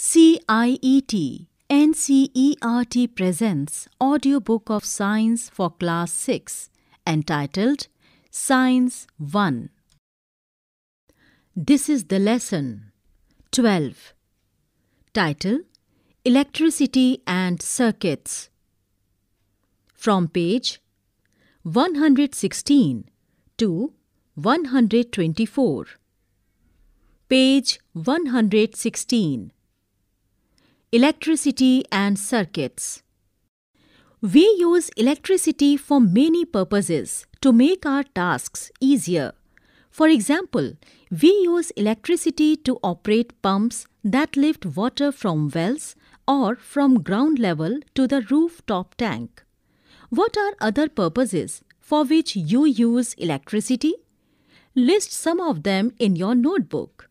CIET NCERT presents audiobook of science for class 6 entitled Science 1 This is the lesson 12 title Electricity and circuits from page 116 to 124 page 116 Electricity and circuits. We use electricity for many purposes to make our tasks easier. For example, we use electricity to operate pumps that lift water from wells or from ground level to the rooftop tank. What are other purposes for which you use electricity? List some of them in your notebook.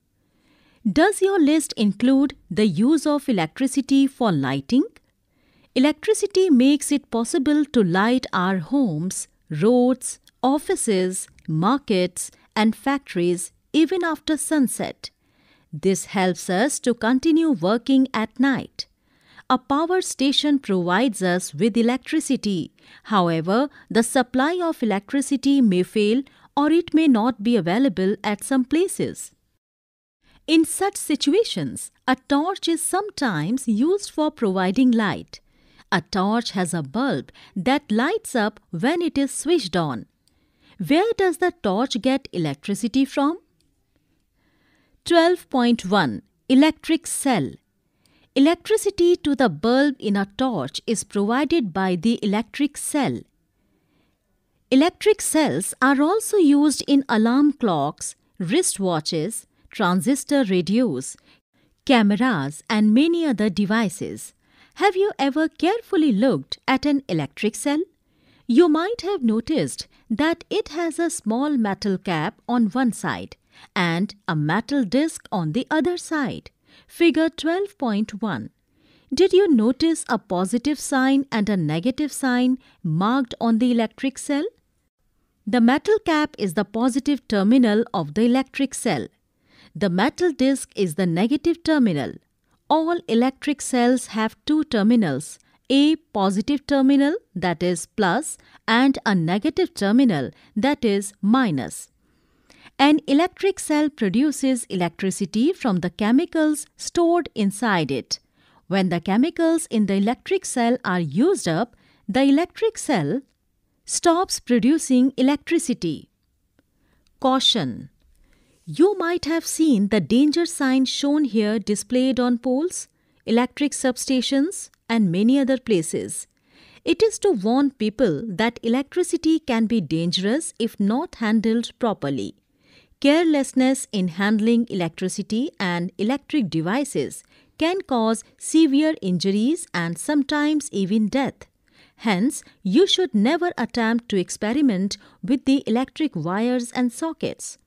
Does your list include the use of electricity for lighting? Electricity makes it possible to light our homes, roads, offices, markets, and factories even after sunset. This helps us to continue working at night. A power station provides us with electricity. However, the supply of electricity may fail or it may not be available at some places. In such situations, a torch is sometimes used for providing light. A torch has a bulb that lights up when it is switched on. Where does the torch get electricity from? 12.1 Electric Cell Electricity to the bulb in a torch is provided by the electric cell. Electric cells are also used in alarm clocks, wristwatches, transistor radios, cameras and many other devices. Have you ever carefully looked at an electric cell? You might have noticed that it has a small metal cap on one side and a metal disc on the other side. Figure 12.1. Did you notice a positive sign and a negative sign marked on the electric cell? The metal cap is the positive terminal of the electric cell the metal disc is the negative terminal. All electric cells have two terminals, a positive terminal that is plus and a negative terminal that is minus. An electric cell produces electricity from the chemicals stored inside it. When the chemicals in the electric cell are used up, the electric cell stops producing electricity. Caution you might have seen the danger sign shown here displayed on poles, electric substations, and many other places. It is to warn people that electricity can be dangerous if not handled properly. Carelessness in handling electricity and electric devices can cause severe injuries and sometimes even death. Hence, you should never attempt to experiment with the electric wires and sockets.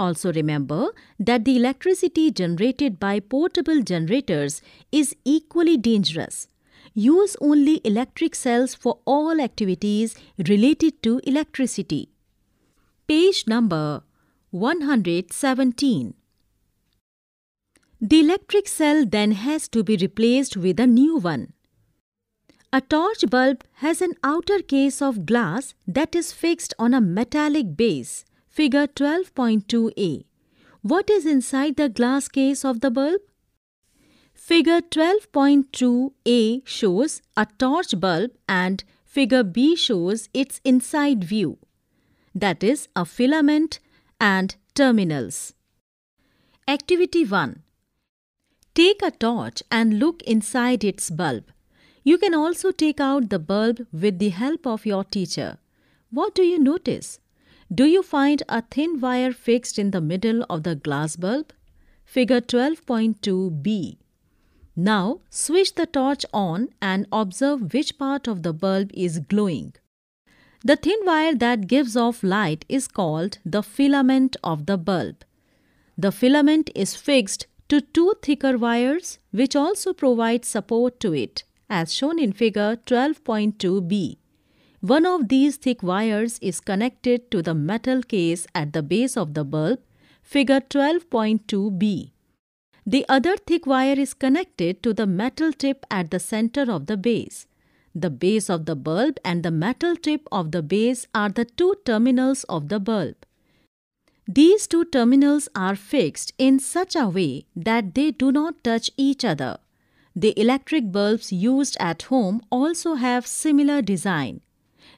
Also remember that the electricity generated by portable generators is equally dangerous. Use only electric cells for all activities related to electricity. Page number 117. The electric cell then has to be replaced with a new one. A torch bulb has an outer case of glass that is fixed on a metallic base. Figure 12.2a. What is inside the glass case of the bulb? Figure 12.2a shows a torch bulb and figure B shows its inside view, that is a filament and terminals. Activity 1. Take a torch and look inside its bulb. You can also take out the bulb with the help of your teacher. What do you notice? Do you find a thin wire fixed in the middle of the glass bulb? Figure 12.2b. Now switch the torch on and observe which part of the bulb is glowing. The thin wire that gives off light is called the filament of the bulb. The filament is fixed to two thicker wires which also provide support to it as shown in figure 12.2b. One of these thick wires is connected to the metal case at the base of the bulb, figure 12.2b. The other thick wire is connected to the metal tip at the center of the base. The base of the bulb and the metal tip of the base are the two terminals of the bulb. These two terminals are fixed in such a way that they do not touch each other. The electric bulbs used at home also have similar design.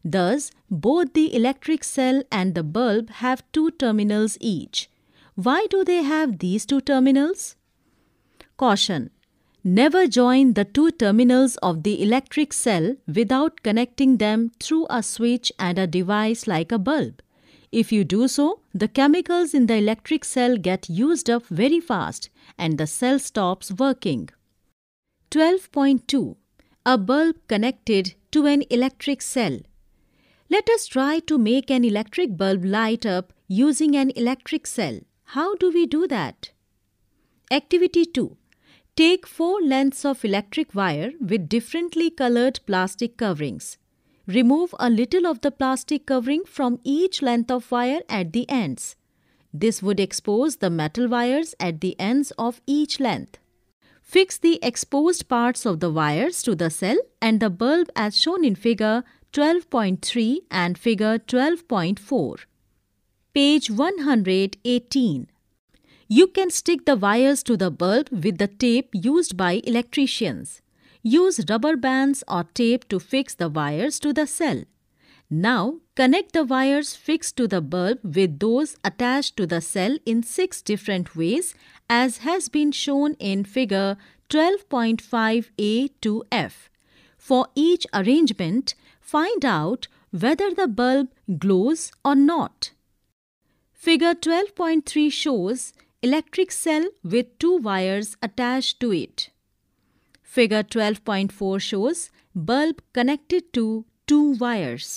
Thus, both the electric cell and the bulb have two terminals each. Why do they have these two terminals? Caution! Never join the two terminals of the electric cell without connecting them through a switch and a device like a bulb. If you do so, the chemicals in the electric cell get used up very fast and the cell stops working. 12.2 A bulb connected to an electric cell let us try to make an electric bulb light up using an electric cell. How do we do that? Activity 2. Take four lengths of electric wire with differently colored plastic coverings. Remove a little of the plastic covering from each length of wire at the ends. This would expose the metal wires at the ends of each length. Fix the exposed parts of the wires to the cell and the bulb as shown in figure 12.3 and figure 12.4. Page 118. You can stick the wires to the bulb with the tape used by electricians. Use rubber bands or tape to fix the wires to the cell. Now, connect the wires fixed to the bulb with those attached to the cell in six different ways as has been shown in figure 12.5a to f. For each arrangement, find out whether the bulb glows or not. Figure 12.3 shows electric cell with two wires attached to it. Figure 12.4 shows bulb connected to two wires.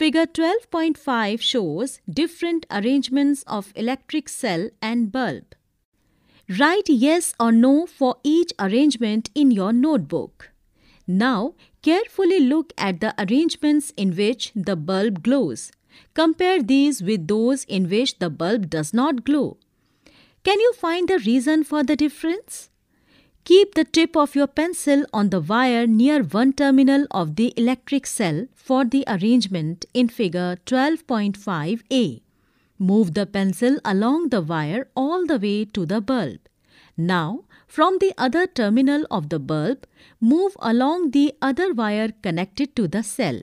Figure 12.5 shows different arrangements of electric cell and bulb. Write yes or no for each arrangement in your notebook. Now Carefully look at the arrangements in which the bulb glows. Compare these with those in which the bulb does not glow. Can you find the reason for the difference? Keep the tip of your pencil on the wire near one terminal of the electric cell for the arrangement in figure 12.5a. Move the pencil along the wire all the way to the bulb. Now, from the other terminal of the bulb move along the other wire connected to the cell.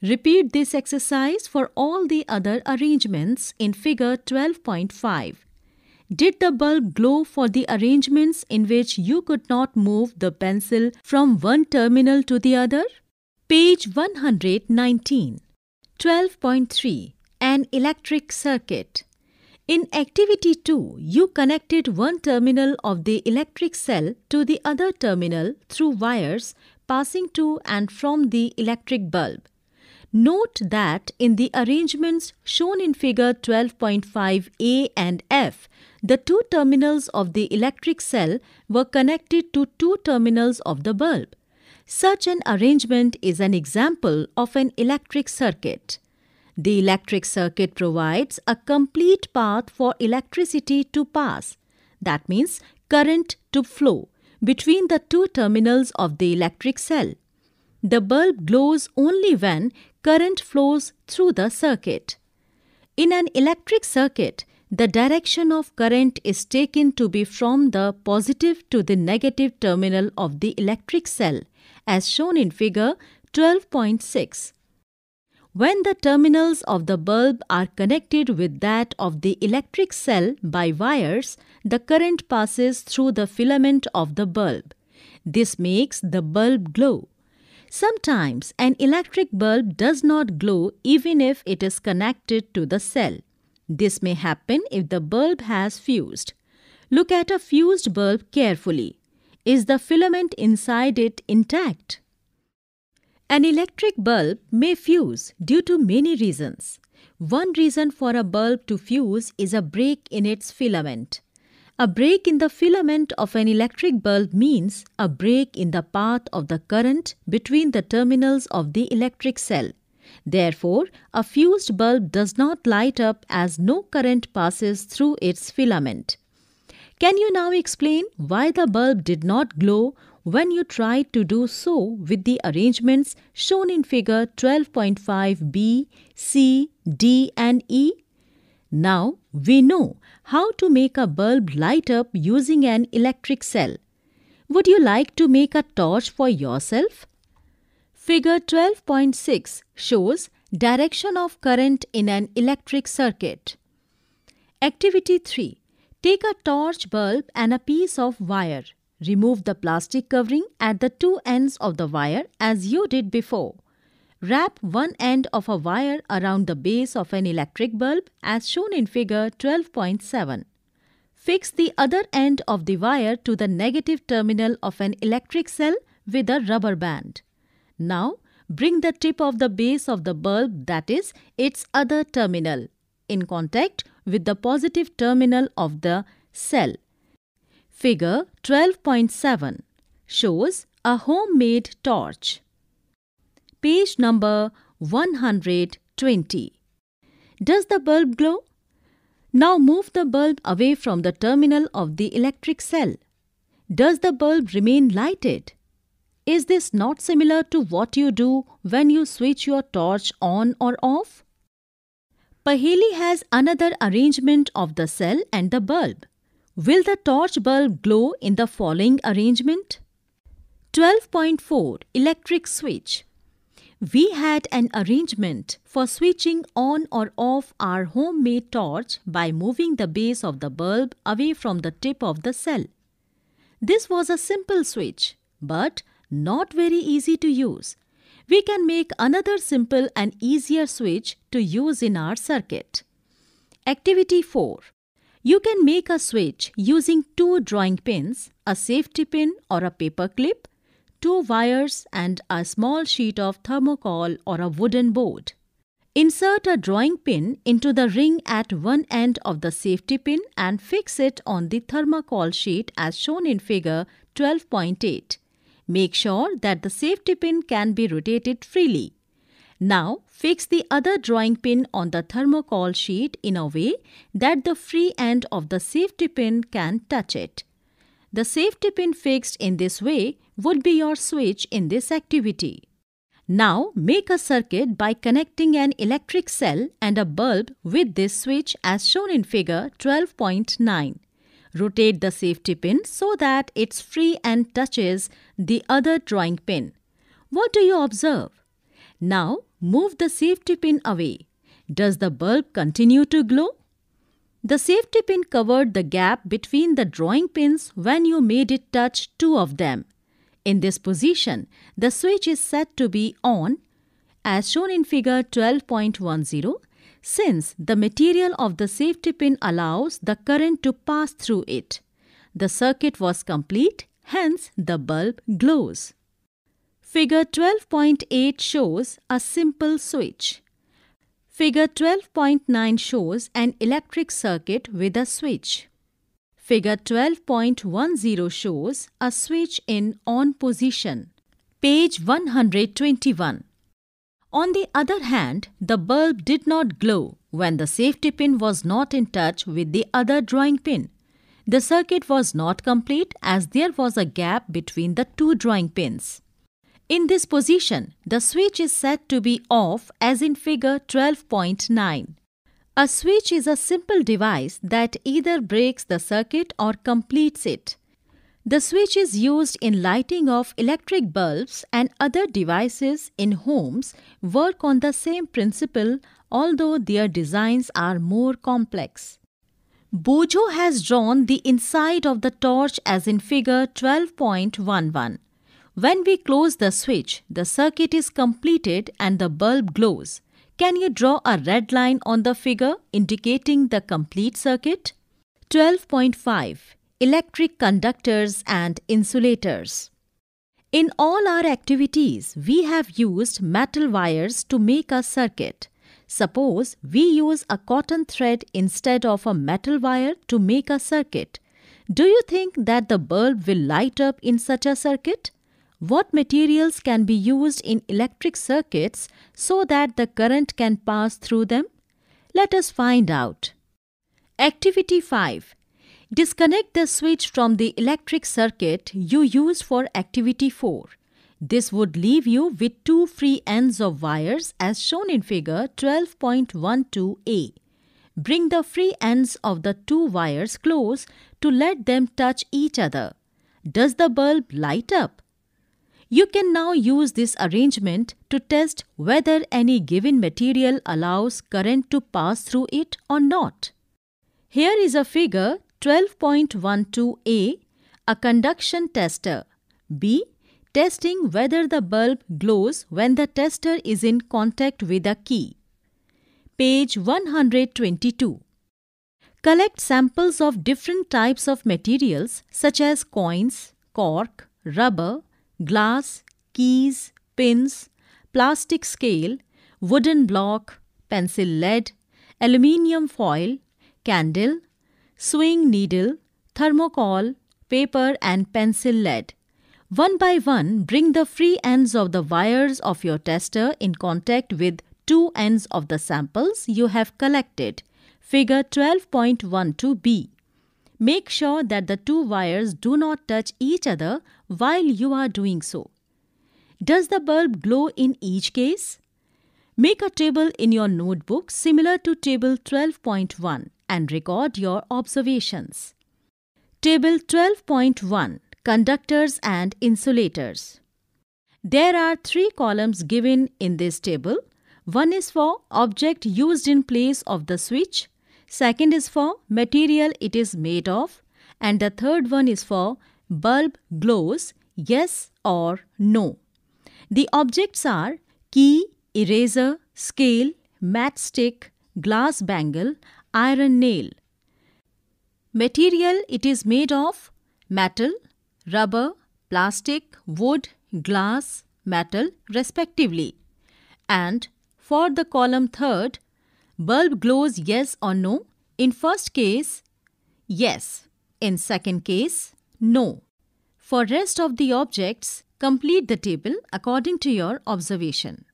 Repeat this exercise for all the other arrangements in figure 12.5. Did the bulb glow for the arrangements in which you could not move the pencil from one terminal to the other? Page 119. 12.3 An electric circuit. In activity 2, you connected one terminal of the electric cell to the other terminal through wires passing to and from the electric bulb. Note that in the arrangements shown in figure 12.5a and f, the two terminals of the electric cell were connected to two terminals of the bulb. Such an arrangement is an example of an electric circuit. The electric circuit provides a complete path for electricity to pass. That means current to flow between the two terminals of the electric cell. The bulb glows only when current flows through the circuit. In an electric circuit, the direction of current is taken to be from the positive to the negative terminal of the electric cell, as shown in figure 12.6. When the terminals of the bulb are connected with that of the electric cell by wires, the current passes through the filament of the bulb. This makes the bulb glow. Sometimes an electric bulb does not glow even if it is connected to the cell. This may happen if the bulb has fused. Look at a fused bulb carefully. Is the filament inside it intact? An electric bulb may fuse due to many reasons. One reason for a bulb to fuse is a break in its filament. A break in the filament of an electric bulb means a break in the path of the current between the terminals of the electric cell. Therefore, a fused bulb does not light up as no current passes through its filament. Can you now explain why the bulb did not glow when you try to do so with the arrangements shown in figure 12.5b, c, d and e? Now we know how to make a bulb light up using an electric cell. Would you like to make a torch for yourself? Figure 12.6 shows direction of current in an electric circuit. Activity 3. Take a torch bulb and a piece of wire. Remove the plastic covering at the two ends of the wire as you did before. Wrap one end of a wire around the base of an electric bulb as shown in figure 12.7. Fix the other end of the wire to the negative terminal of an electric cell with a rubber band. Now, bring the tip of the base of the bulb that is its other terminal in contact with the positive terminal of the cell Figure 12.7 shows a homemade torch. Page number 120. Does the bulb glow? Now move the bulb away from the terminal of the electric cell. Does the bulb remain lighted? Is this not similar to what you do when you switch your torch on or off? Paheli has another arrangement of the cell and the bulb. Will the torch bulb glow in the following arrangement? 12.4 Electric switch we had an arrangement for switching on or off our homemade torch by moving the base of the bulb away from the tip of the cell. This was a simple switch, but not very easy to use. We can make another simple and easier switch to use in our circuit. Activity 4. You can make a switch using two drawing pins, a safety pin or a paper clip, two wires and a small sheet of thermocol or a wooden board. Insert a drawing pin into the ring at one end of the safety pin and fix it on the thermocol sheet as shown in figure 12.8. Make sure that the safety pin can be rotated freely. Now fix the other drawing pin on the thermocol sheet in a way that the free end of the safety pin can touch it. The safety pin fixed in this way would be your switch in this activity. Now make a circuit by connecting an electric cell and a bulb with this switch as shown in figure 12.9. Rotate the safety pin so that it's free and touches the other drawing pin. What do you observe? Now move the safety pin away. Does the bulb continue to glow? The safety pin covered the gap between the drawing pins when you made it touch two of them. In this position, the switch is set to be on as shown in figure 12.10 since the material of the safety pin allows the current to pass through it. The circuit was complete, hence the bulb glows. Figure 12.8 shows a simple switch. Figure 12.9 shows an electric circuit with a switch. Figure 12.10 shows a switch in on position. Page 121. On the other hand, the bulb did not glow when the safety pin was not in touch with the other drawing pin. The circuit was not complete as there was a gap between the two drawing pins. In this position, the switch is said to be off as in figure 12.9. A switch is a simple device that either breaks the circuit or completes it. The switch is used in lighting of electric bulbs and other devices in homes work on the same principle although their designs are more complex. Bojo has drawn the inside of the torch as in figure 12.11. When we close the switch, the circuit is completed and the bulb glows. Can you draw a red line on the figure indicating the complete circuit? 12.5 Electric Conductors and Insulators In all our activities, we have used metal wires to make a circuit. Suppose we use a cotton thread instead of a metal wire to make a circuit. Do you think that the bulb will light up in such a circuit? what materials can be used in electric circuits so that the current can pass through them? Let us find out. Activity 5. Disconnect the switch from the electric circuit you used for activity 4. This would leave you with two free ends of wires as shown in figure 12.12a. Bring the free ends of the two wires close to let them touch each other. Does the bulb light up? You can now use this arrangement to test whether any given material allows current to pass through it or not. Here is a figure 12.12a, a conduction tester. B. Testing whether the bulb glows when the tester is in contact with a key. Page 122. Collect samples of different types of materials such as coins, cork, rubber, glass, keys, pins, plastic scale, wooden block, pencil lead, aluminium foil, candle, swing needle, thermocol, paper and pencil lead. One by one, bring the free ends of the wires of your tester in contact with two ends of the samples you have collected. Figure 12.12b. Make sure that the two wires do not touch each other while you are doing so. Does the bulb glow in each case? Make a table in your notebook similar to table 12.1 and record your observations. Table 12.1 Conductors and Insulators There are three columns given in this table. One is for object used in place of the switch Second is for material it is made of. And the third one is for bulb glows, yes or no. The objects are key, eraser, scale, matchstick, glass bangle, iron nail. Material it is made of metal, rubber, plastic, wood, glass, metal respectively. And for the column third, Bulb glows yes or no? In first case, yes. In second case, no. For rest of the objects, complete the table according to your observation.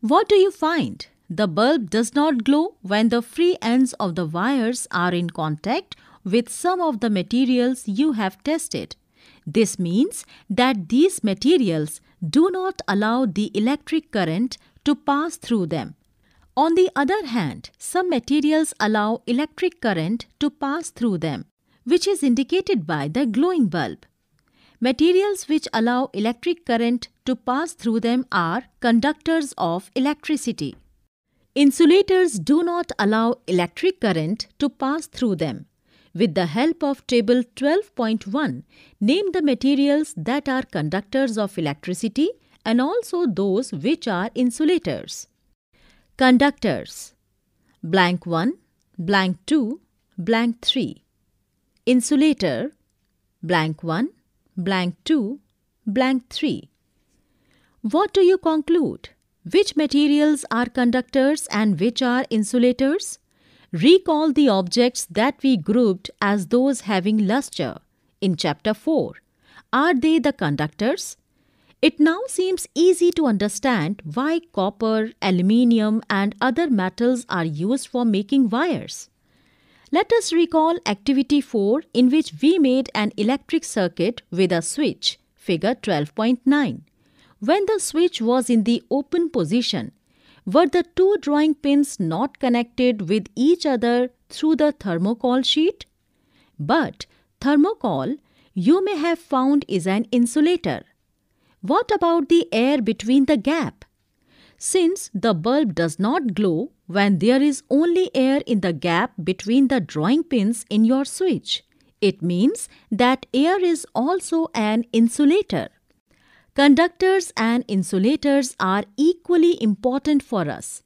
What do you find? The bulb does not glow when the free ends of the wires are in contact with some of the materials you have tested. This means that these materials do not allow the electric current to pass through them. On the other hand, some materials allow electric current to pass through them, which is indicated by the glowing bulb. Materials which allow electric current to pass through them are conductors of electricity. Insulators do not allow electric current to pass through them. With the help of table 12.1, name the materials that are conductors of electricity and also those which are insulators. Conductors blank 1, blank 2, blank 3. Insulator blank 1, blank 2, blank 3. What do you conclude? Which materials are conductors and which are insulators? Recall the objects that we grouped as those having luster in chapter 4. Are they the conductors it now seems easy to understand why copper, aluminium, and other metals are used for making wires. Let us recall activity 4 in which we made an electric circuit with a switch, figure 12.9. When the switch was in the open position, were the two drawing pins not connected with each other through the thermocol sheet? But thermocol, you may have found is an insulator what about the air between the gap? Since the bulb does not glow when there is only air in the gap between the drawing pins in your switch, it means that air is also an insulator. Conductors and insulators are equally important for us.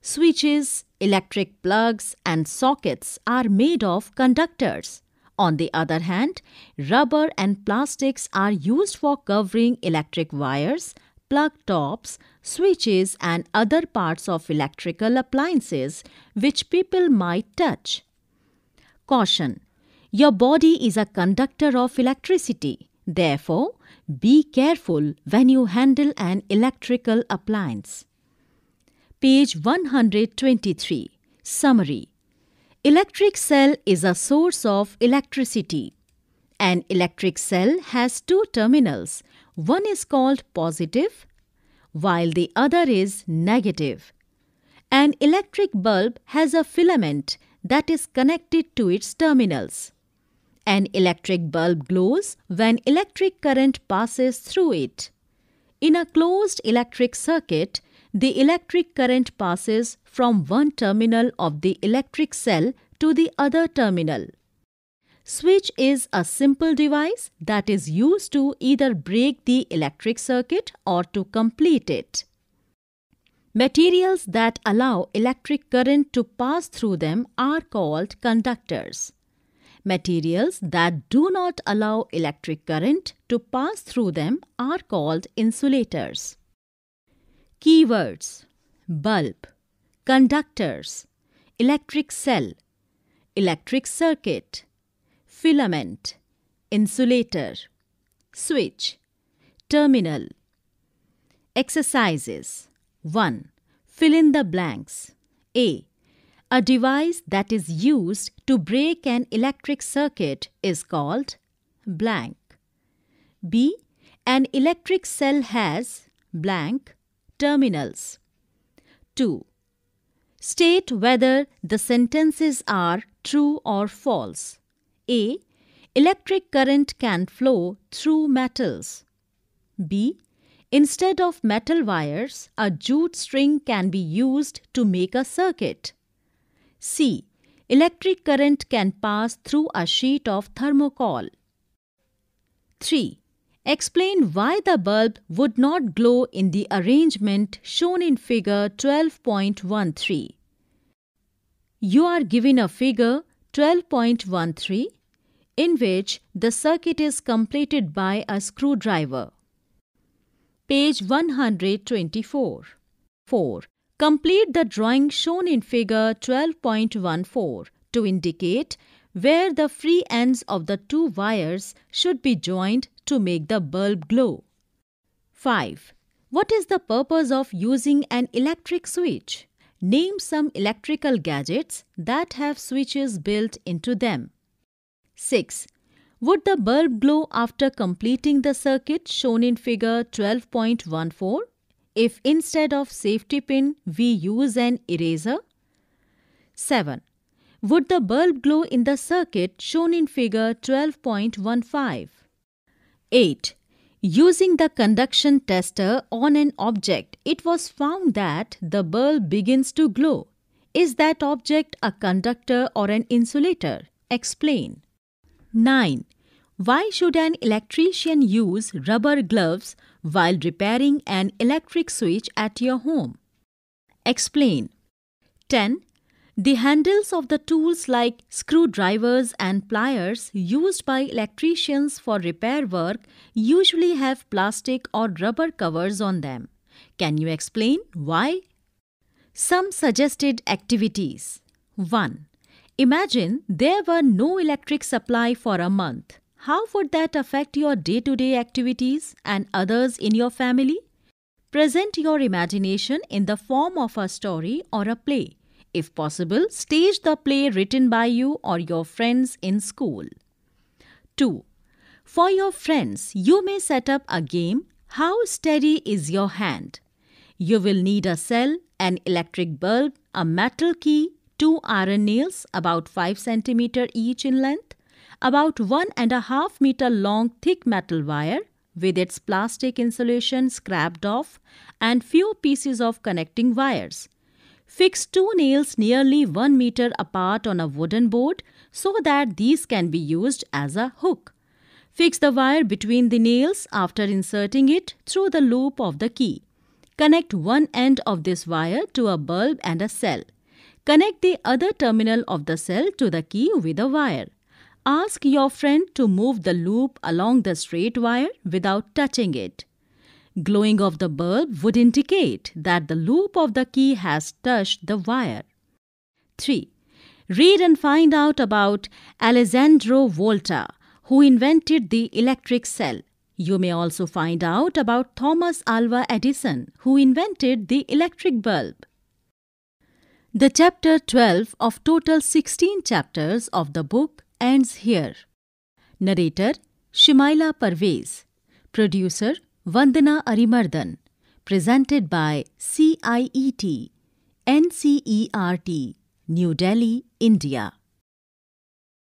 Switches, electric plugs and sockets are made of conductors. On the other hand, rubber and plastics are used for covering electric wires, plug tops, switches and other parts of electrical appliances which people might touch. Caution Your body is a conductor of electricity. Therefore, be careful when you handle an electrical appliance. Page 123 Summary Electric cell is a source of electricity. An electric cell has two terminals. One is called positive, while the other is negative. An electric bulb has a filament that is connected to its terminals. An electric bulb glows when electric current passes through it. In a closed electric circuit, the electric current passes from one terminal of the electric cell to the other terminal. Switch is a simple device that is used to either break the electric circuit or to complete it. Materials that allow electric current to pass through them are called conductors. Materials that do not allow electric current to pass through them are called insulators. Keywords bulb, conductors, electric cell, electric circuit, filament, insulator, switch, terminal. Exercises 1. Fill in the blanks. A. A device that is used to break an electric circuit is called blank. B. An electric cell has blank terminals. 2. State whether the sentences are true or false. A. Electric current can flow through metals. B. Instead of metal wires, a jute string can be used to make a circuit. C. Electric current can pass through a sheet of thermocol. 3 explain why the bulb would not glow in the arrangement shown in figure 12.13. You are given a figure 12.13 in which the circuit is completed by a screwdriver. Page 124. 4. Complete the drawing shown in figure 12.14 to indicate where the free ends of the two wires should be joined to make the bulb glow. 5. What is the purpose of using an electric switch? Name some electrical gadgets that have switches built into them. 6. Would the bulb glow after completing the circuit shown in figure 12.14 if instead of safety pin we use an eraser? 7 would the bulb glow in the circuit shown in figure 12.15? 8. Using the conduction tester on an object, it was found that the bulb begins to glow. Is that object a conductor or an insulator? Explain. 9. Why should an electrician use rubber gloves while repairing an electric switch at your home? Explain. 10. The handles of the tools like screwdrivers and pliers used by electricians for repair work usually have plastic or rubber covers on them. Can you explain why? Some suggested activities. 1. Imagine there were no electric supply for a month. How would that affect your day-to-day activities and others in your family? Present your imagination in the form of a story or a play. If possible, stage the play written by you or your friends in school. 2. For your friends, you may set up a game How Steady is Your Hand? You will need a cell, an electric bulb, a metal key, two iron nails about 5 cm each in length, about 1.5 meter long thick metal wire with its plastic insulation scraped off and few pieces of connecting wires. Fix two nails nearly 1 meter apart on a wooden board so that these can be used as a hook. Fix the wire between the nails after inserting it through the loop of the key. Connect one end of this wire to a bulb and a cell. Connect the other terminal of the cell to the key with a wire. Ask your friend to move the loop along the straight wire without touching it. Glowing of the bulb would indicate that the loop of the key has touched the wire. 3. Read and find out about Alessandro Volta, who invented the electric cell. You may also find out about Thomas Alva Edison, who invented the electric bulb. The chapter 12 of total 16 chapters of the book ends here. Narrator Shimaila Parvez. Producer Vandana Arimardhan, presented by CIET, NCERT, New Delhi, India.